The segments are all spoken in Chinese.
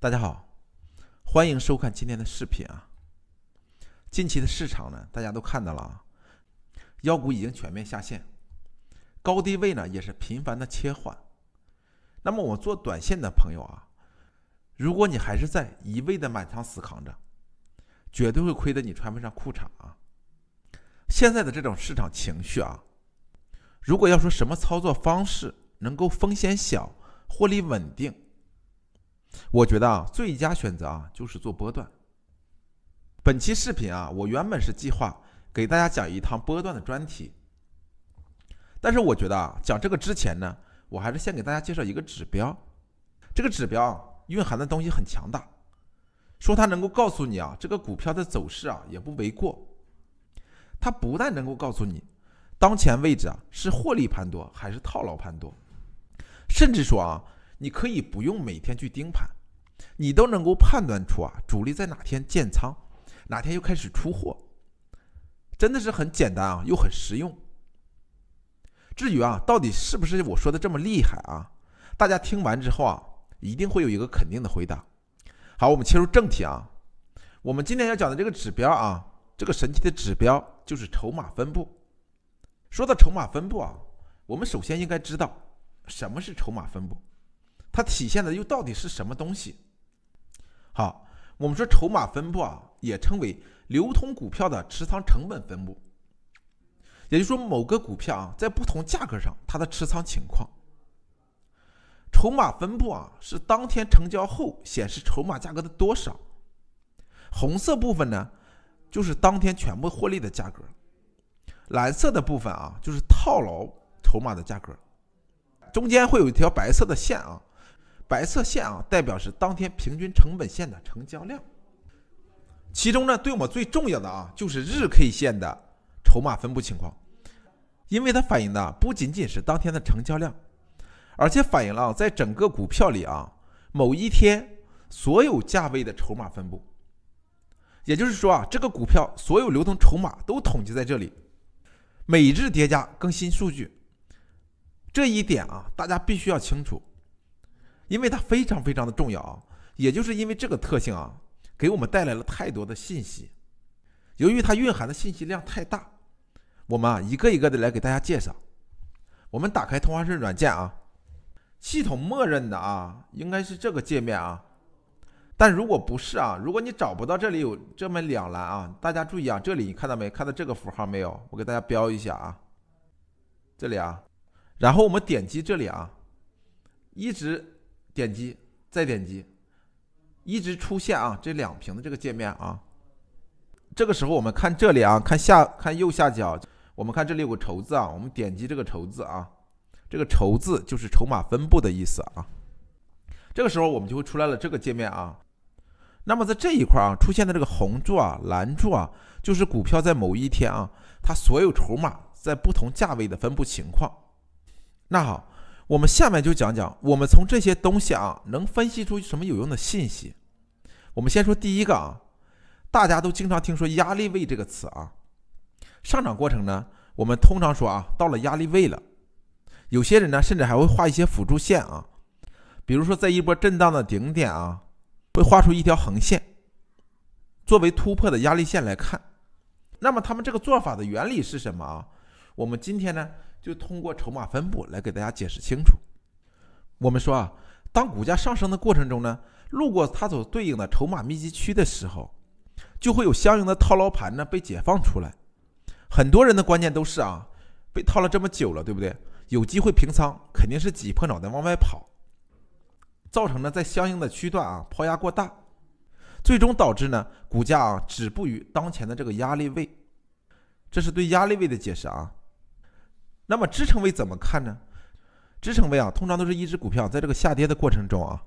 大家好，欢迎收看今天的视频啊！近期的市场呢，大家都看到了啊，腰股已经全面下线，高低位呢也是频繁的切换。那么，我做短线的朋友啊，如果你还是在一味的满仓死扛着，绝对会亏得你穿不上裤衩啊！现在的这种市场情绪啊，如果要说什么操作方式能够风险小、获利稳定。我觉得啊，最佳选择啊就是做波段。本期视频啊，我原本是计划给大家讲一堂波段的专题，但是我觉得啊，讲这个之前呢，我还是先给大家介绍一个指标。这个指标蕴含的东西很强大，说它能够告诉你啊，这个股票的走势啊也不为过。它不但能够告诉你当前位置啊是获利盘多还是套牢盘多，甚至说啊。你可以不用每天去盯盘，你都能够判断出啊，主力在哪天建仓，哪天又开始出货，真的是很简单啊，又很实用。至于啊，到底是不是我说的这么厉害啊？大家听完之后啊，一定会有一个肯定的回答。好，我们切入正题啊，我们今天要讲的这个指标啊，这个神奇的指标就是筹码分布。说到筹码分布啊，我们首先应该知道什么是筹码分布。它体现的又到底是什么东西？好，我们说筹码分布啊，也称为流通股票的持仓成本分布，也就是说某个股票啊，在不同价格上它的持仓情况。筹码分布啊，是当天成交后显示筹码价格的多少。红色部分呢，就是当天全部获利的价格；蓝色的部分啊，就是套牢筹码的价格。中间会有一条白色的线啊。白色线啊，代表是当天平均成本线的成交量。其中呢，对我们最重要的啊，就是日 K 线的筹码分布情况，因为它反映的不仅仅是当天的成交量，而且反映了在整个股票里啊，某一天所有价位的筹码分布。也就是说啊，这个股票所有流通筹码都统计在这里，每日叠加更新数据。这一点啊，大家必须要清楚。因为它非常非常的重要啊，也就是因为这个特性啊，给我们带来了太多的信息。由于它蕴含的信息量太大，我们啊一个一个的来给大家介绍。我们打开通话式软件啊，系统默认的啊应该是这个界面啊，但如果不是啊，如果你找不到这里有这么两栏啊，大家注意啊，这里你看到没？看到这个符号没有？我给大家标一下啊，这里啊，然后我们点击这里啊，一直。点击，再点击，一直出现啊这两屏的这个界面啊。这个时候我们看这里啊，看下看右下角，我们看这里有个筹字啊，我们点击这个筹字啊，这个筹字就是筹码分布的意思啊。这个时候我们就会出来了这个界面啊。那么在这一块啊出现的这个红柱啊、蓝柱啊，就是股票在某一天啊它所有筹码在不同价位的分布情况。那好。我们下面就讲讲，我们从这些东西啊，能分析出什么有用的信息？我们先说第一个啊，大家都经常听说压力位这个词啊。上涨过程呢，我们通常说啊，到了压力位了。有些人呢，甚至还会画一些辅助线啊，比如说在一波震荡的顶点啊，会画出一条横线，作为突破的压力线来看。那么他们这个做法的原理是什么啊？我们今天呢？就通过筹码分布来给大家解释清楚。我们说啊，当股价上升的过程中呢，路过它所对应的筹码密集区的时候，就会有相应的套牢盘呢被解放出来。很多人的观念都是啊，被套了这么久了，对不对？有机会平仓，肯定是挤破脑袋往外跑，造成了在相应的区段啊抛压过大，最终导致呢股价啊止步于当前的这个压力位。这是对压力位的解释啊。那么支撑位怎么看呢？支撑位啊，通常都是一只股票在这个下跌的过程中啊，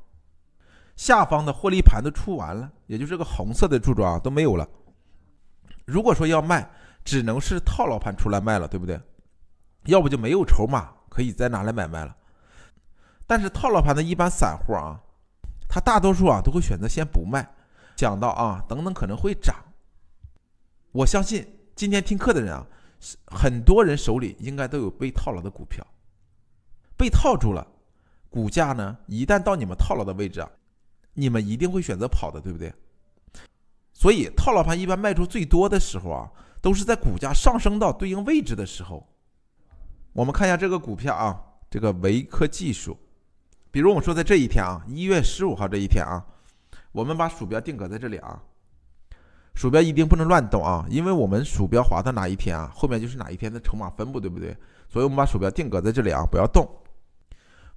下方的获利盘都出完了，也就是个红色的柱状都没有了。如果说要卖，只能是套牢盘出来卖了，对不对？要不就没有筹码可以再拿来买卖了。但是套牢盘的一般散户啊，他大多数啊都会选择先不卖，想到啊等等可能会涨。我相信今天听课的人啊。很多人手里应该都有被套牢的股票，被套住了，股价呢，一旦到你们套牢的位置啊，你们一定会选择跑的，对不对？所以，套牢盘一般卖出最多的时候啊，都是在股价上升到对应位置的时候。我们看一下这个股票啊，这个维科技术，比如我们说在这一天啊，一月十五号这一天啊，我们把鼠标定格在这里啊。鼠标一定不能乱动啊，因为我们鼠标滑到哪一天啊，后面就是哪一天的筹码分布，对不对？所以，我们把鼠标定格在这里啊，不要动。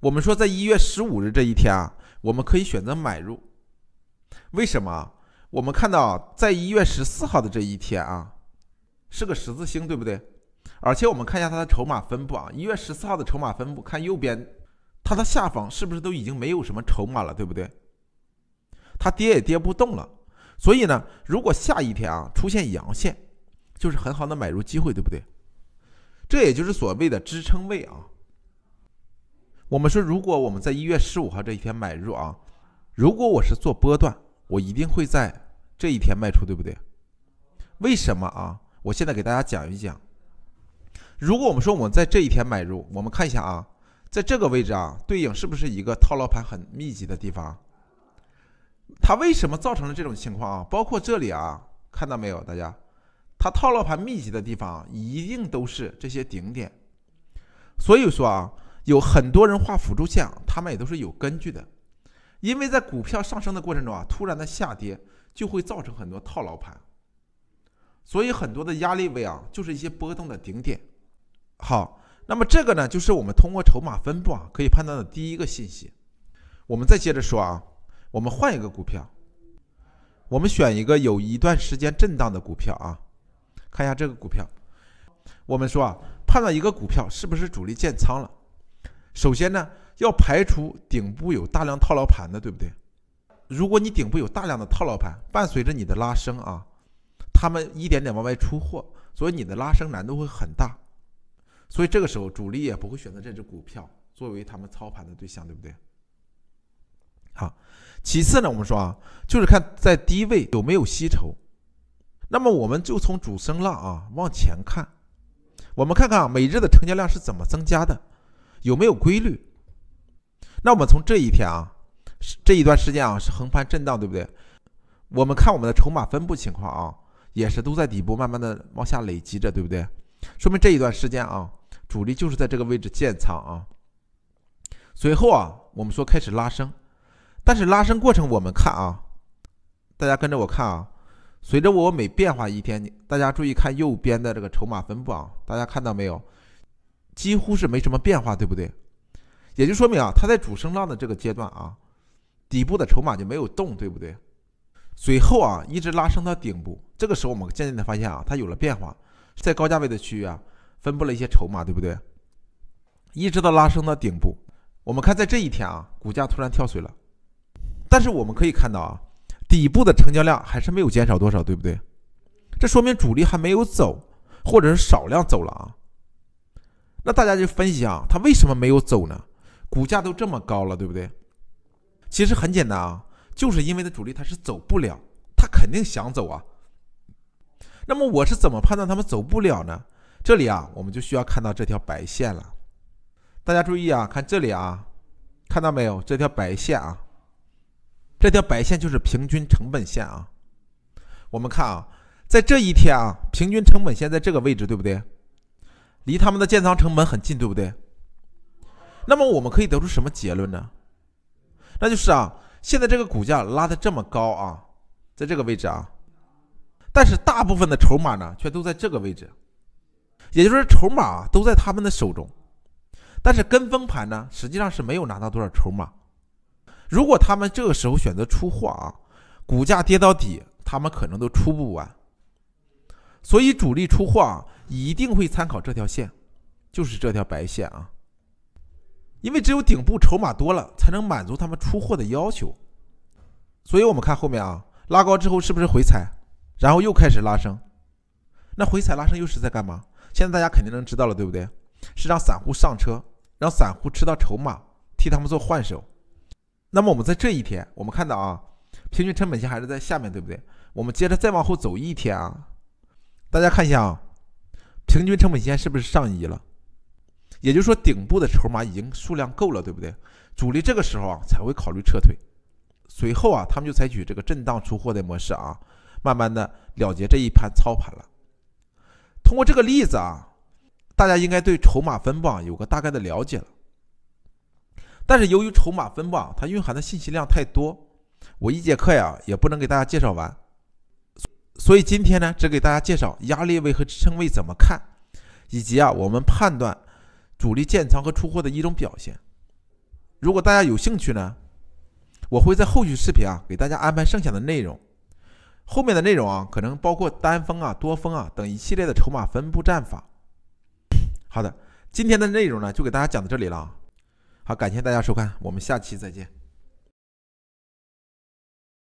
我们说，在一月十五日这一天啊，我们可以选择买入。为什么？我们看到，在一月十四号的这一天啊，是个十字星，对不对？而且，我们看一下它的筹码分布啊，一月十四号的筹码分布，看右边它的下方是不是都已经没有什么筹码了，对不对？它跌也跌不动了。所以呢，如果下一天啊出现阳线，就是很好的买入机会，对不对？这也就是所谓的支撑位啊。我们说，如果我们在一月十五号这一天买入啊，如果我是做波段，我一定会在这一天卖出，对不对？为什么啊？我现在给大家讲一讲。如果我们说我们在这一天买入，我们看一下啊，在这个位置啊，对应是不是一个套牢盘很密集的地方？它为什么造成了这种情况啊？包括这里啊，看到没有，大家，它套牢盘密集的地方一定都是这些顶点。所以说啊，有很多人画辅助线，他们也都是有根据的，因为在股票上升的过程中啊，突然的下跌就会造成很多套牢盘，所以很多的压力位啊，就是一些波动的顶点。好，那么这个呢，就是我们通过筹码分布啊，可以判断的第一个信息。我们再接着说啊。我们换一个股票，我们选一个有一段时间震荡的股票啊，看一下这个股票。我们说啊，判断一个股票是不是主力建仓了，首先呢要排除顶部有大量套牢盘的，对不对？如果你顶部有大量的套牢盘，伴随着你的拉升啊，他们一点点往外出货，所以你的拉升难度会很大，所以这个时候主力也不会选择这只股票作为他们操盘的对象，对不对？好，其次呢，我们说啊，就是看在低位有没有吸筹。那么我们就从主升浪啊往前看，我们看看每日的成交量是怎么增加的，有没有规律？那我们从这一天啊，这一段时间啊是横盘震荡，对不对？我们看我们的筹码分布情况啊，也是都在底部慢慢的往下累积着，对不对？说明这一段时间啊，主力就是在这个位置建仓啊。随后啊，我们说开始拉升。但是拉升过程我们看啊，大家跟着我看啊，随着我每变化一天，大家注意看右边的这个筹码分布啊，大家看到没有？几乎是没什么变化，对不对？也就说明啊，它在主升浪的这个阶段啊，底部的筹码就没有动，对不对？随后啊，一直拉升到顶部，这个时候我们渐渐的发现啊，它有了变化，在高价位的区域啊，分布了一些筹码，对不对？一直到拉升到顶部，我们看在这一天啊，股价突然跳水了。但是我们可以看到啊，底部的成交量还是没有减少多少，对不对？这说明主力还没有走，或者是少量走了啊。那大家就分析啊，它为什么没有走呢？股价都这么高了，对不对？其实很简单啊，就是因为它主力他是走不了，他肯定想走啊。那么我是怎么判断他们走不了呢？这里啊，我们就需要看到这条白线了。大家注意啊，看这里啊，看到没有这条白线啊？这条白线就是平均成本线啊，我们看啊，在这一天啊，平均成本线在这个位置，对不对？离他们的建仓成本很近，对不对？那么我们可以得出什么结论呢？那就是啊，现在这个股价拉的这么高啊，在这个位置啊，但是大部分的筹码呢，却都在这个位置，也就是筹码都在他们的手中，但是跟风盘呢，实际上是没有拿到多少筹码。如果他们这个时候选择出货啊，股价跌到底，他们可能都出不完。所以主力出货啊，一定会参考这条线，就是这条白线啊。因为只有顶部筹码多了，才能满足他们出货的要求。所以，我们看后面啊，拉高之后是不是回踩，然后又开始拉升？那回踩拉升又是在干嘛？现在大家肯定能知道了，对不对？是让散户上车，让散户吃到筹码，替他们做换手。那么我们在这一天，我们看到啊，平均成本线还是在下面，对不对？我们接着再往后走一天啊，大家看一下啊，平均成本线是不是上移了？也就是说，顶部的筹码已经数量够了，对不对？主力这个时候啊才会考虑撤退，随后啊，他们就采取这个震荡出货的模式啊，慢慢的了结这一盘操盘了。通过这个例子啊，大家应该对筹码分布啊有个大概的了解了。但是由于筹码分布，它蕴含的信息量太多，我一节课呀也不能给大家介绍完，所以今天呢，只给大家介绍压力位和支撑位怎么看，以及啊我们判断主力建仓和出货的一种表现。如果大家有兴趣呢，我会在后续视频啊给大家安排剩下的内容。后面的内容啊，可能包括单峰啊、多峰啊等一系列的筹码分布战法。好的，今天的内容呢，就给大家讲到这里了。好，感谢大家收看，我们下期再见。